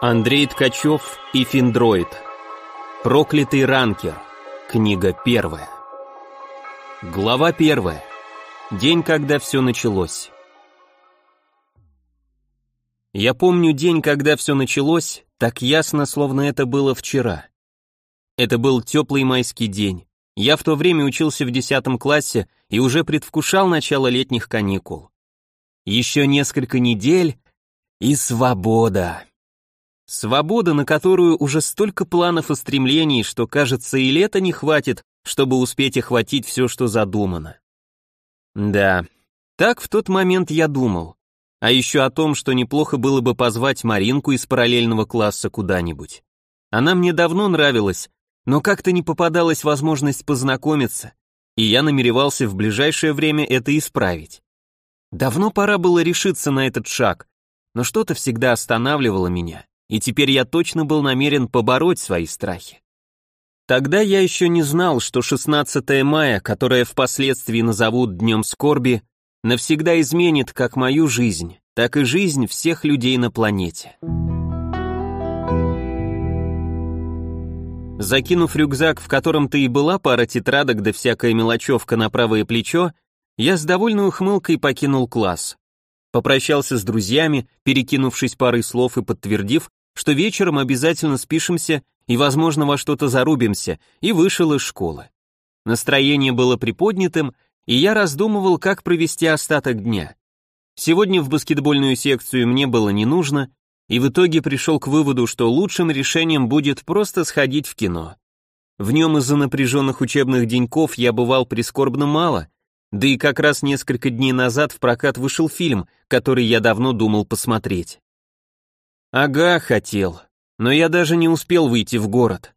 Андрей Ткачев и Финдроид. Проклятый ранкер. Книга первая. Глава первая. День, когда все началось. Я помню день, когда все началось, так ясно, словно это было вчера. Это был теплый майский день. Я в то время учился в 10 классе и уже предвкушал начало летних каникул. Еще несколько недель и свобода. Свобода, на которую уже столько планов и стремлений, что, кажется, и лета не хватит, чтобы успеть охватить все, что задумано. Да, так в тот момент я думал. А еще о том, что неплохо было бы позвать Маринку из параллельного класса куда-нибудь. Она мне давно нравилась, но как-то не попадалась возможность познакомиться, и я намеревался в ближайшее время это исправить. Давно пора было решиться на этот шаг, но что-то всегда останавливало меня, и теперь я точно был намерен побороть свои страхи. Тогда я еще не знал, что 16 мая, которое впоследствии назовут Днем Скорби, навсегда изменит как мою жизнь, так и жизнь всех людей на планете. Закинув рюкзак, в котором ты и была пара тетрадок да всякая мелочевка на правое плечо, я с довольной ухмылкой покинул класс. Попрощался с друзьями, перекинувшись парой слов и подтвердив, что вечером обязательно спишемся и, возможно, во что-то зарубимся, и вышел из школы. Настроение было приподнятым, и я раздумывал, как провести остаток дня. Сегодня в баскетбольную секцию мне было не нужно, и в итоге пришел к выводу, что лучшим решением будет просто сходить в кино. В нем из-за напряженных учебных деньков я бывал прискорбно мало, да и как раз несколько дней назад в прокат вышел фильм, который я давно думал посмотреть. Ага, хотел, но я даже не успел выйти в город.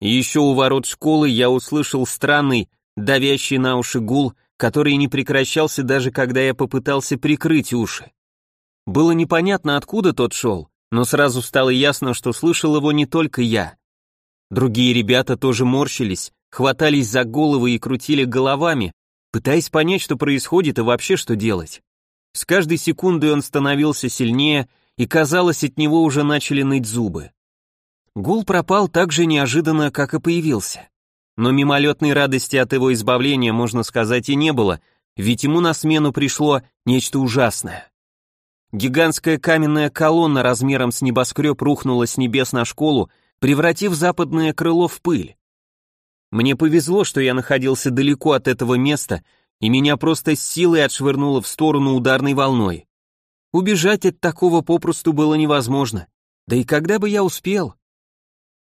Еще у ворот школы я услышал странный, давящий на уши гул, который не прекращался даже когда я попытался прикрыть уши. Было непонятно, откуда тот шел, но сразу стало ясно, что слышал его не только я. Другие ребята тоже морщились, хватались за головы и крутили головами, пытаясь понять, что происходит и вообще что делать. С каждой секундой он становился сильнее, и, казалось, от него уже начали ныть зубы. Гул пропал так же неожиданно, как и появился. Но мимолетной радости от его избавления, можно сказать, и не было, ведь ему на смену пришло нечто ужасное. Гигантская каменная колонна размером с небоскреб рухнула с небес на школу, превратив западное крыло в пыль. Мне повезло, что я находился далеко от этого места, и меня просто с силой отшвырнуло в сторону ударной волной. Убежать от такого попросту было невозможно. Да и когда бы я успел?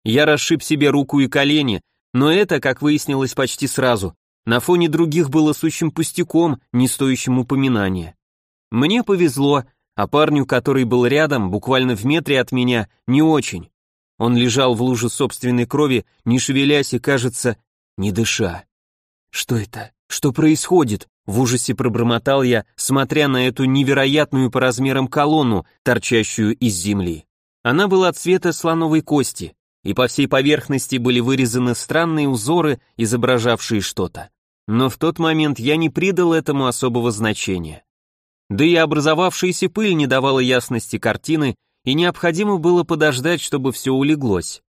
Я расшиб себе руку и колени, но это, как выяснилось почти сразу, на фоне других было сущим пустяком, не стоящим упоминания. Мне повезло, а парню, который был рядом, буквально в метре от меня, не очень. Он лежал в луже собственной крови, не шевелясь и, кажется, не дыша. «Что это? Что происходит?» В ужасе пробормотал я, смотря на эту невероятную по размерам колонну, торчащую из земли. Она была цвета слоновой кости, и по всей поверхности были вырезаны странные узоры, изображавшие что-то. Но в тот момент я не придал этому особого значения. Да и образовавшаяся пыль не давала ясности картины, и необходимо было подождать, чтобы все улеглось.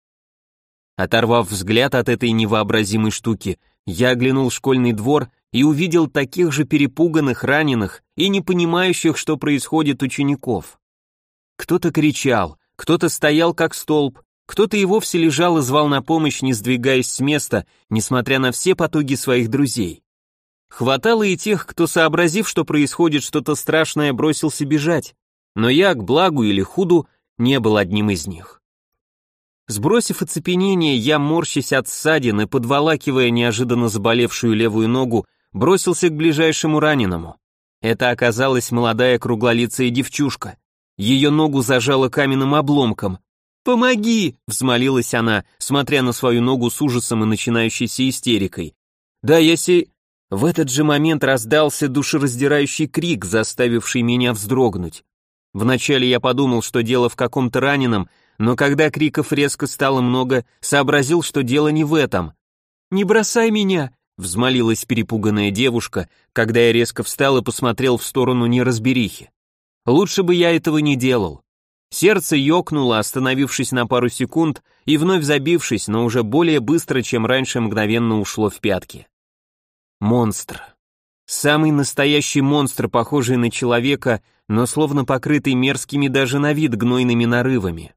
Оторвав взгляд от этой невообразимой штуки, я оглянул школьный двор и увидел таких же перепуганных, раненых и не понимающих, что происходит учеников. Кто-то кричал, кто-то стоял как столб, кто-то и вовсе лежал и звал на помощь, не сдвигаясь с места, несмотря на все потуги своих друзей. Хватало и тех, кто, сообразив, что происходит что-то страшное, бросился бежать, но я, к благу или худу, не был одним из них. Сбросив оцепенение, я, морщась от ссадин и подволакивая неожиданно заболевшую левую ногу, бросился к ближайшему раненому. Это оказалась молодая круглолицая девчушка. Ее ногу зажало каменным обломком. «Помоги!» — взмолилась она, смотря на свою ногу с ужасом и начинающейся истерикой. «Да, я си...» В этот же момент раздался душераздирающий крик, заставивший меня вздрогнуть. Вначале я подумал, что дело в каком-то раненом, но когда криков резко стало много, сообразил, что дело не в этом. «Не бросай меня!» — взмолилась перепуганная девушка, когда я резко встал и посмотрел в сторону неразберихи. «Лучше бы я этого не делал». Сердце ёкнуло, остановившись на пару секунд и вновь забившись, но уже более быстро, чем раньше мгновенно ушло в пятки. Монстр. Самый настоящий монстр, похожий на человека, но словно покрытый мерзкими даже на вид гнойными нарывами.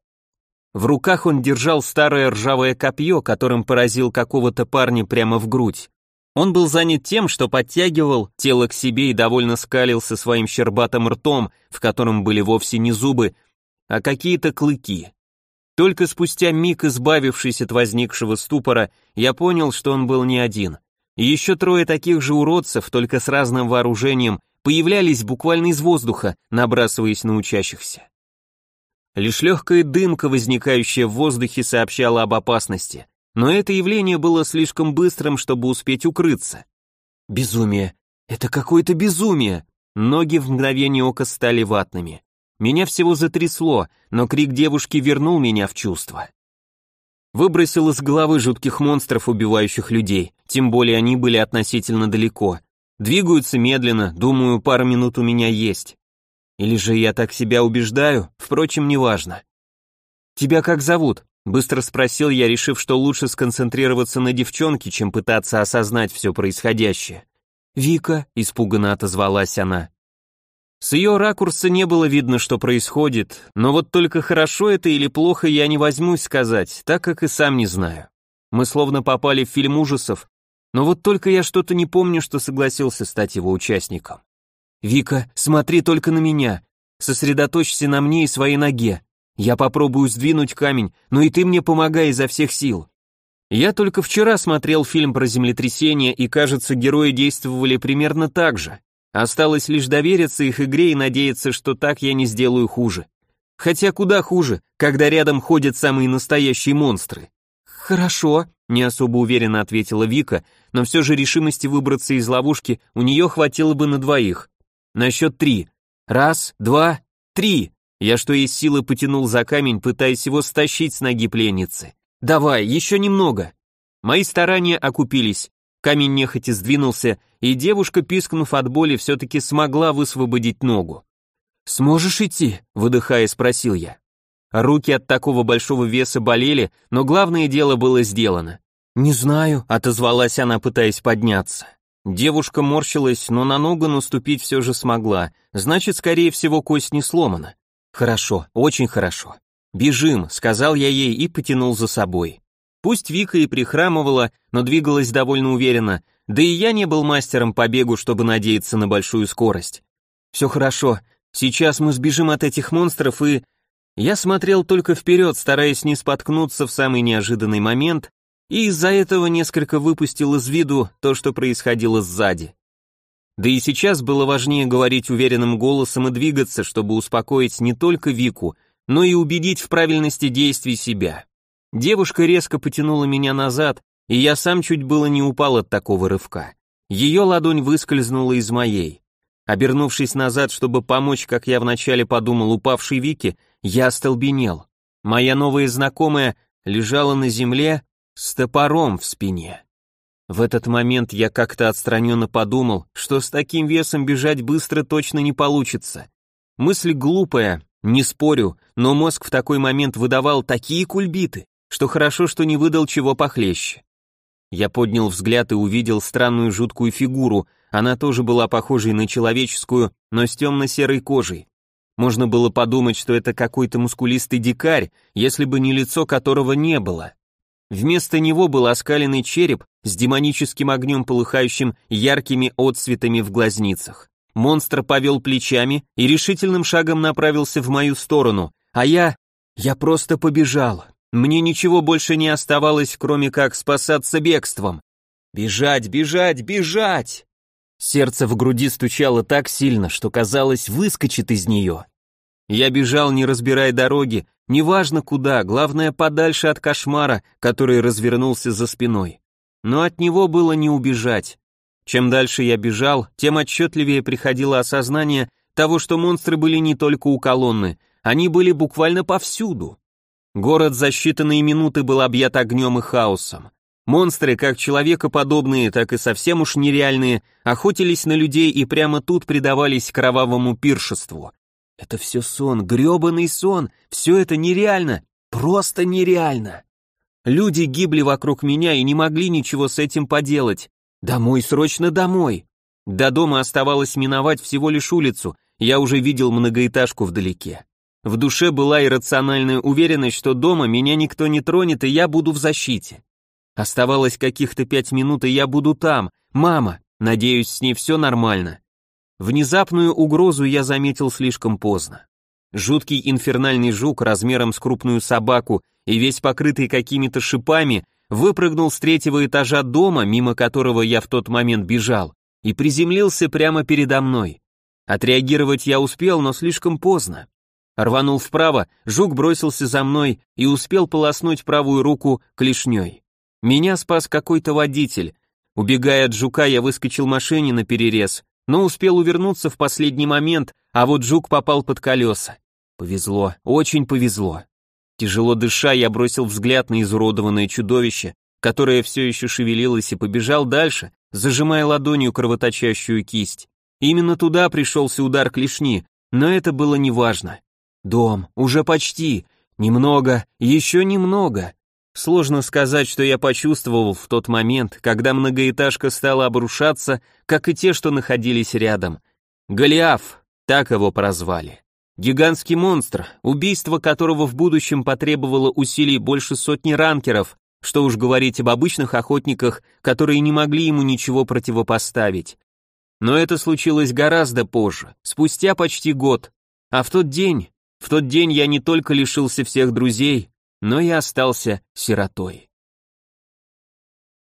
В руках он держал старое ржавое копье, которым поразил какого-то парня прямо в грудь. Он был занят тем, что подтягивал тело к себе и довольно скалился своим щербатым ртом, в котором были вовсе не зубы, а какие-то клыки. Только спустя миг, избавившись от возникшего ступора, я понял, что он был не один — еще трое таких же уродцев, только с разным вооружением, появлялись буквально из воздуха, набрасываясь на учащихся. Лишь легкая дымка, возникающая в воздухе, сообщала об опасности, но это явление было слишком быстрым, чтобы успеть укрыться. Безумие. Это какое-то безумие. Ноги в мгновение ока стали ватными. Меня всего затрясло, но крик девушки вернул меня в чувство выбросил из головы жутких монстров, убивающих людей, тем более они были относительно далеко. Двигаются медленно, думаю, пару минут у меня есть. Или же я так себя убеждаю, впрочем, неважно. «Тебя как зовут?» — быстро спросил я, решив, что лучше сконцентрироваться на девчонке, чем пытаться осознать все происходящее. «Вика», — испуганно отозвалась она. С ее ракурса не было видно, что происходит, но вот только хорошо это или плохо я не возьмусь сказать, так как и сам не знаю. Мы словно попали в фильм ужасов, но вот только я что-то не помню, что согласился стать его участником. «Вика, смотри только на меня. Сосредоточься на мне и своей ноге. Я попробую сдвинуть камень, но и ты мне помогай изо всех сил». Я только вчера смотрел фильм про землетрясение, и, кажется, герои действовали примерно так же. Осталось лишь довериться их игре и надеяться, что так я не сделаю хуже. Хотя куда хуже, когда рядом ходят самые настоящие монстры. «Хорошо», — не особо уверенно ответила Вика, но все же решимости выбраться из ловушки у нее хватило бы на двоих. На счет три. Раз, два, три. Я что есть силы потянул за камень, пытаясь его стащить с ноги пленницы. «Давай, еще немного». Мои старания окупились. Камень нехотя сдвинулся, и девушка, пискнув от боли, все-таки смогла высвободить ногу. «Сможешь идти?» — выдыхая, спросил я. Руки от такого большого веса болели, но главное дело было сделано. «Не знаю», — отозвалась она, пытаясь подняться. Девушка морщилась, но на ногу наступить все же смогла, значит, скорее всего, кость не сломана. «Хорошо, очень хорошо. Бежим», — сказал я ей и потянул за собой. Пусть Вика и прихрамывала, но двигалась довольно уверенно, да и я не был мастером по бегу, чтобы надеяться на большую скорость. «Все хорошо, сейчас мы сбежим от этих монстров и...» Я смотрел только вперед, стараясь не споткнуться в самый неожиданный момент, и из-за этого несколько выпустил из виду то, что происходило сзади. Да и сейчас было важнее говорить уверенным голосом и двигаться, чтобы успокоить не только Вику, но и убедить в правильности действий себя. Девушка резко потянула меня назад, и я сам чуть было не упал от такого рывка. Ее ладонь выскользнула из моей. Обернувшись назад, чтобы помочь, как я вначале подумал, упавшей Вике, я остолбенел. Моя новая знакомая лежала на земле с топором в спине. В этот момент я как-то отстраненно подумал, что с таким весом бежать быстро точно не получится. Мысль глупая, не спорю, но мозг в такой момент выдавал такие кульбиты, что хорошо, что не выдал чего похлеще. Я поднял взгляд и увидел странную жуткую фигуру, она тоже была похожей на человеческую, но с темно-серой кожей. Можно было подумать, что это какой-то мускулистый дикарь, если бы не лицо которого не было. Вместо него был оскаленный череп с демоническим огнем, полыхающим яркими отцветами в глазницах. Монстр повел плечами и решительным шагом направился в мою сторону, а я... я просто побежал. Мне ничего больше не оставалось, кроме как спасаться бегством. Бежать, бежать, бежать! Сердце в груди стучало так сильно, что казалось, выскочит из нее. Я бежал, не разбирая дороги, неважно куда, главное подальше от кошмара, который развернулся за спиной. Но от него было не убежать. Чем дальше я бежал, тем отчетливее приходило осознание того, что монстры были не только у колонны, они были буквально повсюду. Город за считанные минуты был объят огнем и хаосом. Монстры, как человекоподобные, так и совсем уж нереальные, охотились на людей и прямо тут предавались кровавому пиршеству. Это все сон, грёбаный сон, все это нереально, просто нереально. Люди гибли вокруг меня и не могли ничего с этим поделать. Домой, срочно домой. До дома оставалось миновать всего лишь улицу, я уже видел многоэтажку вдалеке. В душе была иррациональная уверенность, что дома меня никто не тронет, и я буду в защите. Оставалось каких-то пять минут, и я буду там. Мама, надеюсь, с ней все нормально. Внезапную угрозу я заметил слишком поздно. Жуткий инфернальный жук размером с крупную собаку и весь покрытый какими-то шипами выпрыгнул с третьего этажа дома, мимо которого я в тот момент бежал, и приземлился прямо передо мной. Отреагировать я успел, но слишком поздно. Рванул вправо, жук бросился за мной и успел полоснуть правую руку клешней. Меня спас какой-то водитель. Убегая от жука, я выскочил машине на перерез, но успел увернуться в последний момент, а вот жук попал под колеса. Повезло, очень повезло. Тяжело дыша, я бросил взгляд на изуродованное чудовище, которое все еще шевелилось и побежал дальше, зажимая ладонью кровоточащую кисть. Именно туда пришелся удар клешни, но это было неважно. Дом, уже почти. Немного, еще немного. Сложно сказать, что я почувствовал в тот момент, когда многоэтажка стала обрушаться, как и те, что находились рядом. Голиаф, так его прозвали. Гигантский монстр, убийство которого в будущем потребовало усилий больше сотни ранкеров, что уж говорить об обычных охотниках, которые не могли ему ничего противопоставить. Но это случилось гораздо позже, спустя почти год. А в тот день в тот день я не только лишился всех друзей, но и остался сиротой.